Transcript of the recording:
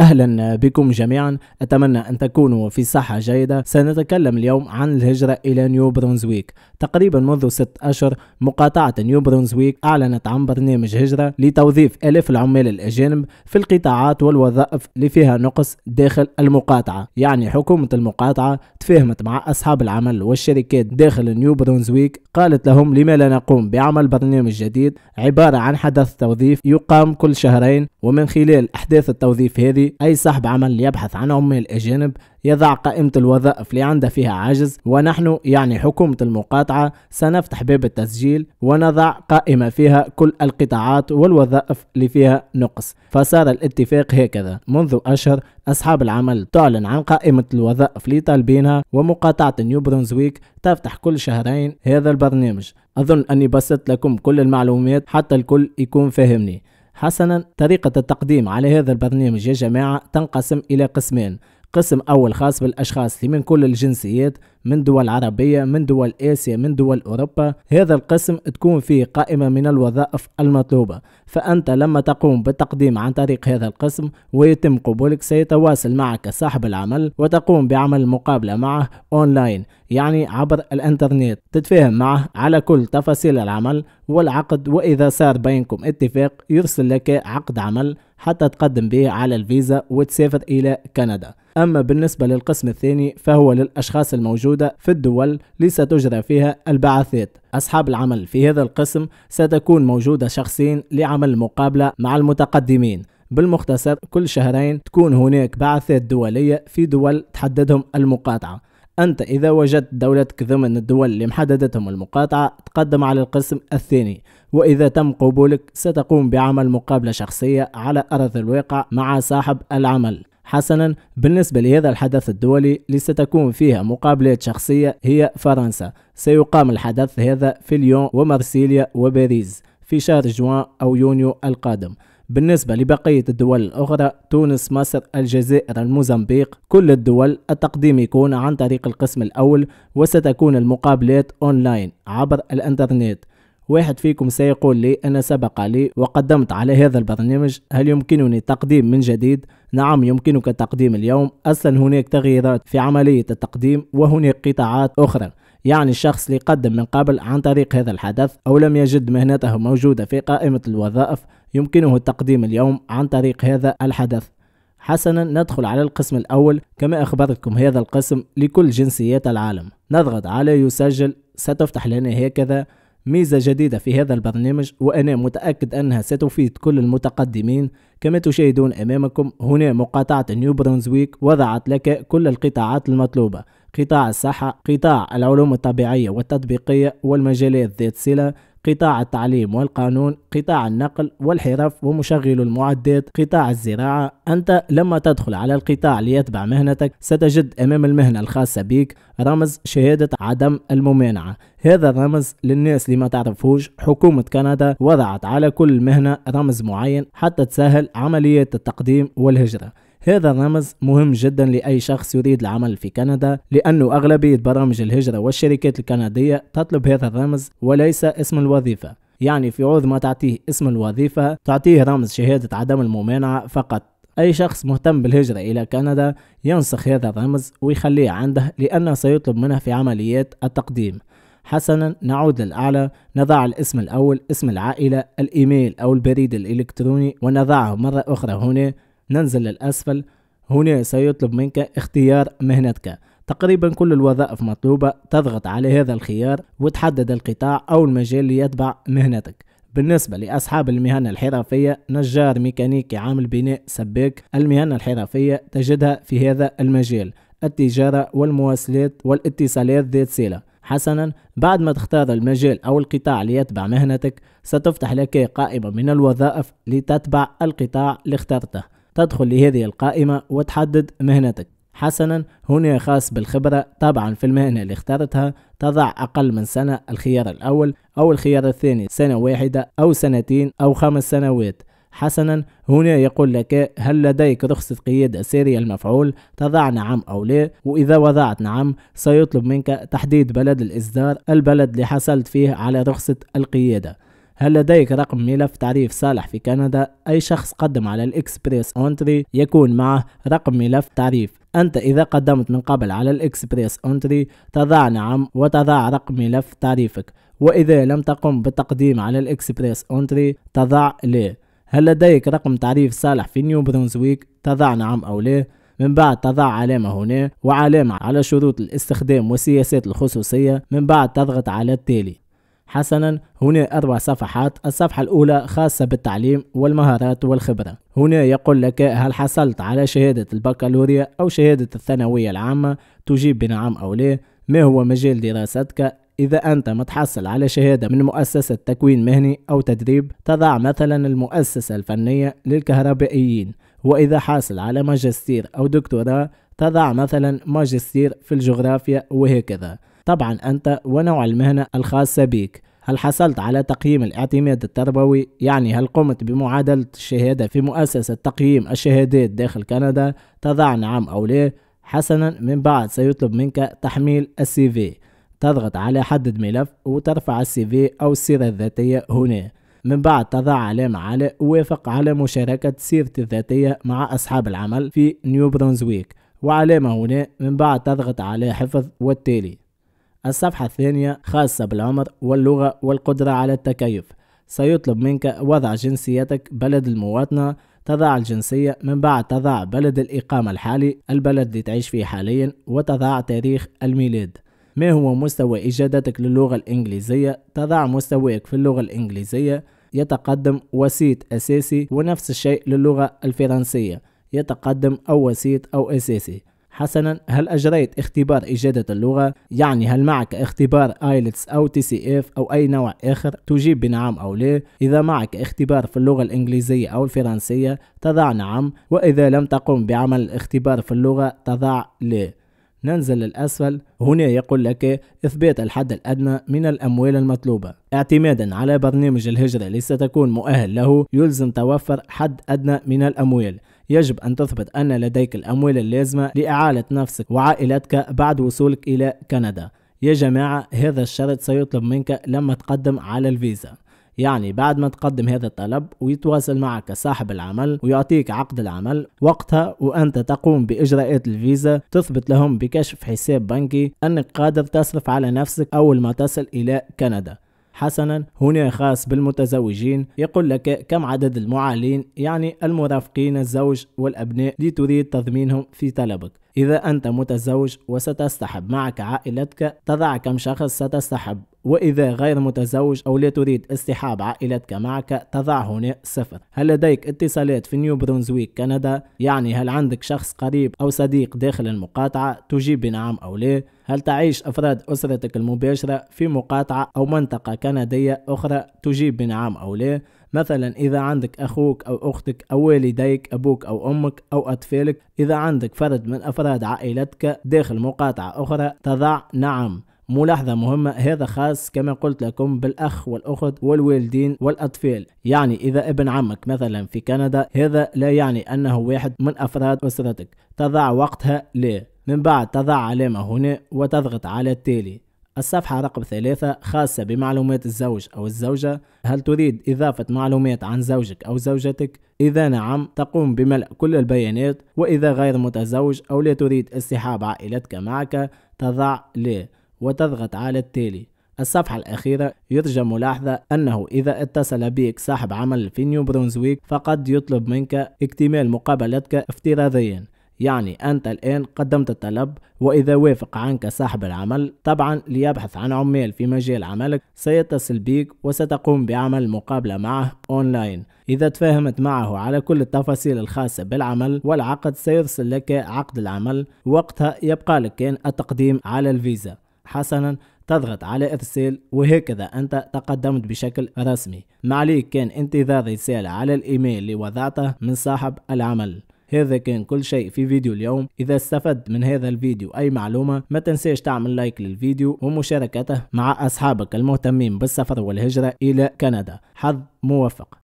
اهلا بكم جميعا اتمنى ان تكونوا في صحه جيده سنتكلم اليوم عن الهجره الى نيو برونزويك تقريبا منذ ست اشهر مقاطعه نيو برونزويك اعلنت عن برنامج هجره لتوظيف الاف العمال الاجانب في القطاعات والوظائف اللي فيها نقص داخل المقاطعه يعني حكومه المقاطعه تفاهمت مع اصحاب العمل والشركات داخل نيو برونزويك قالت لهم لما لا نقوم بعمل برنامج جديد عباره عن حدث توظيف يقام كل شهرين ومن خلال احداث التوظيف هذه أي صاحب عمل يبحث عن عمال أجانب يضع قائمة الوظائف اللي عندها فيها عجز ونحن يعني حكومة المقاطعة سنفتح باب التسجيل ونضع قائمة فيها كل القطاعات والوظائف اللي فيها نقص فصار الاتفاق هكذا منذ أشهر أصحاب العمل تعلن عن قائمة الوظائف اللي طالبينها ومقاطعة نيو برونزويك تفتح كل شهرين هذا البرنامج أظن أني بسطت لكم كل المعلومات حتى الكل يكون فاهمني حسنا طريقة التقديم على هذا البرنامج يا جماعة تنقسم إلى قسمين قسم أول خاص بالأشخاص من كل الجنسيات من دول عربية من دول آسيا من دول أوروبا هذا القسم تكون فيه قائمة من الوظائف المطلوبة فأنت لما تقوم بالتقديم عن طريق هذا القسم ويتم قبولك سيتواصل معك صاحب العمل وتقوم بعمل مقابلة معه أونلاين يعني عبر الانترنت تتفاهم معه على كل تفاصيل العمل والعقد وإذا صار بينكم اتفاق يرسل لك عقد عمل حتى تقدم به على الفيزا وتسافر إلى كندا أما بالنسبة للقسم الثاني فهو للأشخاص الموجودين موجودة في الدول لستجرى فيها البعثات أصحاب العمل في هذا القسم ستكون موجودة شخصين لعمل مقابلة مع المتقدمين بالمختصر كل شهرين تكون هناك بعثات دولية في دول تحددهم المقاطعة أنت إذا وجدت دولتك ضمن الدول اللي محددتهم المقاطعة تقدم على القسم الثاني وإذا تم قبولك ستقوم بعمل مقابلة شخصية على أرض الواقع مع صاحب العمل حسنا بالنسبة لهذا الحدث الدولي لستكون فيها مقابلات شخصية هي فرنسا سيقام الحدث هذا في ليون ومارسيليا وباريس في شهر جوان أو يونيو القادم بالنسبة لبقية الدول الأخرى تونس مصر الجزائر الموزمبيق كل الدول التقديم يكون عن طريق القسم الأول وستكون المقابلات أونلاين عبر الإنترنت واحد فيكم سيقول لي أنا سبق لي وقدمت على هذا البرنامج هل يمكنني التقديم من جديد نعم يمكنك تقديم اليوم أصلا هناك تغييرات في عملية التقديم وهناك قطاعات أخرى يعني الشخص اللي قدم من قبل عن طريق هذا الحدث أو لم يجد مهنته موجودة في قائمة الوظائف يمكنه التقديم اليوم عن طريق هذا الحدث حسنا ندخل على القسم الأول كما أخبرتكم هذا القسم لكل جنسيات العالم نضغط على يسجل ستفتح لنا هكذا ميزة جديدة في هذا البرنامج وأنا متأكد أنها ستفيد كل المتقدمين كما تشاهدون أمامكم هنا مقاطعة نيو برونزويك وضعت لك كل القطاعات المطلوبة قطاع الصحة، قطاع العلوم الطبيعية والتطبيقية والمجالات ذات صلة قطاع التعليم والقانون قطاع النقل والحرف ومشغل المعدات قطاع الزراعة أنت لما تدخل على القطاع ليتبع مهنتك ستجد أمام المهنة الخاصة بك رمز شهادة عدم الممانعة هذا الرمز للناس اللي ما تعرفوش حكومة كندا وضعت على كل مهنة رمز معين حتى تسهل عملية التقديم والهجرة هذا الرمز مهم جدا لأي شخص يريد العمل في كندا لأنه أغلبية برامج الهجرة والشركات الكندية تطلب هذا الرمز وليس اسم الوظيفة يعني في عوض ما تعطيه اسم الوظيفة تعطيه رمز شهادة عدم الممانعة فقط أي شخص مهتم بالهجرة إلى كندا ينسخ هذا الرمز ويخليه عنده لأنه سيطلب منه في عمليات التقديم حسنا نعود للأعلى نضع الاسم الأول اسم العائلة الإيميل أو البريد الإلكتروني ونضعه مرة أخرى هنا ننزل للأسفل هنا سيطلب منك اختيار مهنتك تقريبا كل الوظائف مطلوبة تضغط على هذا الخيار وتحدد القطاع أو المجال اللي يتبع مهنتك بالنسبة لأصحاب المهن الحرفية نجار ميكانيكي عامل بناء سباك المهن الحرفية تجدها في هذا المجال التجارة والمواصلات والاتصالات ذات سيلة حسنا بعد ما تختار المجال أو القطاع ليتبع مهنتك ستفتح لك قائمة من الوظائف لتتبع القطاع اللي اخترته تدخل لهذه القائمة وتحدد مهنتك حسنا هنا خاص بالخبرة طبعا في المهنة اللي اخترتها تضع أقل من سنة الخيار الأول أو الخيار الثاني سنة واحدة أو سنتين أو خمس سنوات حسنا هنا يقول لك هل لديك رخصة قيادة سارية المفعول تضع نعم أو لا وإذا وضعت نعم سيطلب منك تحديد بلد الإصدار البلد اللي حصلت فيه على رخصة القيادة هل لديك رقم ملف تعريف صالح في كندا؟ أي شخص قدم على الإكسبريس أونتري يكون معه رقم ملف تعريف أنت إذا قدمت من قبل على الإكسبريس أونتري تضع نعم وتضع رقم ملف تعريفك وإذا لم تقم بالتقديم على الإكسبريس أونتري تضع لا هل لديك رقم تعريف صالح في نيو برونزويك تضع نعم أو لا من بعد تضع علامة هنا وعلامة على شروط الاستخدام وسياسات الخصوصية من بعد تضغط على التالي حسنا هنا أربع صفحات الصفحة الأولى خاصة بالتعليم والمهارات والخبرة هنا يقول لك هل حصلت على شهادة البكالوريا أو شهادة الثانوية العامة تجيب بنعم أو لا ما هو مجال دراستك إذا أنت متحصل على شهادة من مؤسسة تكوين مهني أو تدريب تضع مثلا المؤسسة الفنية للكهربائيين وإذا حاصل على ماجستير أو دكتوراه تضع مثلا ماجستير في الجغرافيا وهكذا طبعا أنت ونوع المهنة الخاصة بك هل حصلت على تقييم الاعتماد التربوي؟ يعني هل قمت بمعادلة الشهادة في مؤسسة تقييم الشهادات داخل كندا؟ تضع نعم أو لا؟ حسنا من بعد سيطلب منك تحميل السي في تضغط على حدد ملف وترفع السي في أو السيرة الذاتية هنا من بعد تضع علامة على وافق على مشاركة سيرتي الذاتية مع أصحاب العمل في نيو برونزويك وعلامة هنا من بعد تضغط على حفظ والتالي الصفحة الثانية خاصة بالعمر واللغة والقدرة على التكيف سيطلب منك وضع جنسيتك بلد المواطنة تضع الجنسية من بعد تضع بلد الإقامة الحالي البلد اللي تعيش فيه حاليا وتضع تاريخ الميلاد ما هو مستوى إجادتك للغة الإنجليزية تضع مستواك في اللغة الإنجليزية يتقدم وسيط أساسي ونفس الشيء للغة الفرنسية يتقدم أو وسيط أو أساسي حسنا هل أجريت اختبار إجادة اللغة؟ يعني هل معك اختبار آيلتس أو تي سي إف أو أي نوع آخر؟ تجيب بنعم أو لا إذا معك اختبار في اللغة الإنجليزية أو الفرنسية تضع نعم وإذا لم تقم بعمل الاختبار في اللغة تضع لا ننزل للأسفل هنا يقول لك إثبات الحد الأدنى من الأموال المطلوبة اعتمادا على برنامج الهجرة اللي ستكون مؤهل له يلزم توفر حد أدنى من الأموال يجب أن تثبت أن لديك الأموال اللازمة لإعالة نفسك وعائلتك بعد وصولك إلى كندا يا جماعة هذا الشرط سيطلب منك لما تقدم على الفيزا يعني بعد ما تقدم هذا الطلب ويتواصل معك صاحب العمل ويعطيك عقد العمل وقتها وأنت تقوم بإجراءات الفيزا تثبت لهم بكشف حساب بنكي أنك قادر تصرف على نفسك أول ما تصل إلى كندا حسنا هنا خاص بالمتزوجين يقول لك كم عدد المعالين يعني المرافقين الزوج والأبناء لتريد تضمينهم في طلبك إذا أنت متزوج وستسحب معك عائلتك تضع كم شخص ستسحب وإذا غير متزوج أو لا تريد اصطحاب عائلتك معك تضع هنا صفر هل لديك اتصالات في نيو برونزويك كندا يعني هل عندك شخص قريب أو صديق داخل المقاطعة تجيب بنعم أو لا هل تعيش أفراد أسرتك المباشرة في مقاطعة أو منطقة كندية أخرى تجيب بنعم أو لا مثلا إذا عندك أخوك أو أختك أو والديك أبوك أو أمك أو أطفالك إذا عندك فرد من أفراد عائلتك داخل مقاطعة أخرى تضع نعم ملاحظة مهمة هذا خاص كما قلت لكم بالأخ والأخت والوالدين والأطفال يعني إذا ابن عمك مثلا في كندا هذا لا يعني أنه واحد من أفراد أسرتك تضع وقتها لا من بعد تضع علامة هنا وتضغط على التالي الصفحة رقم ثلاثة خاصة بمعلومات الزوج أو الزوجة هل تريد إضافة معلومات عن زوجك أو زوجتك؟ إذا نعم تقوم بملء كل البيانات وإذا غير متزوج أو لا تريد استحاب عائلتك معك تضع لا وتضغط على التالي الصفحة الأخيرة يرجى ملاحظة أنه إذا اتصل بك صاحب عمل في نيو برونزويك فقد يطلب منك اكتمال مقابلتك افتراضيا يعني أنت الآن قدمت الطلب وإذا وافق عنك صاحب العمل طبعا ليبحث عن عمال في مجال عملك سيتصل بك وستقوم بعمل مقابلة معه أونلاين إذا تفاهمت معه على كل التفاصيل الخاصة بالعمل والعقد سيرسل لك عقد العمل وقتها يبقى لك كان التقديم على الفيزا حسنا تضغط على ارسال وهكذا انت تقدمت بشكل رسمي ما عليك كان انتظار رسالة على الايميل اللي وضعته من صاحب العمل هذا كان كل شيء في فيديو اليوم إذا استفدت من هذا الفيديو أي معلومة ما تنساش تعمل لايك للفيديو ومشاركته مع أصحابك المهتمين بالسفر والهجرة إلى كندا حظ موفق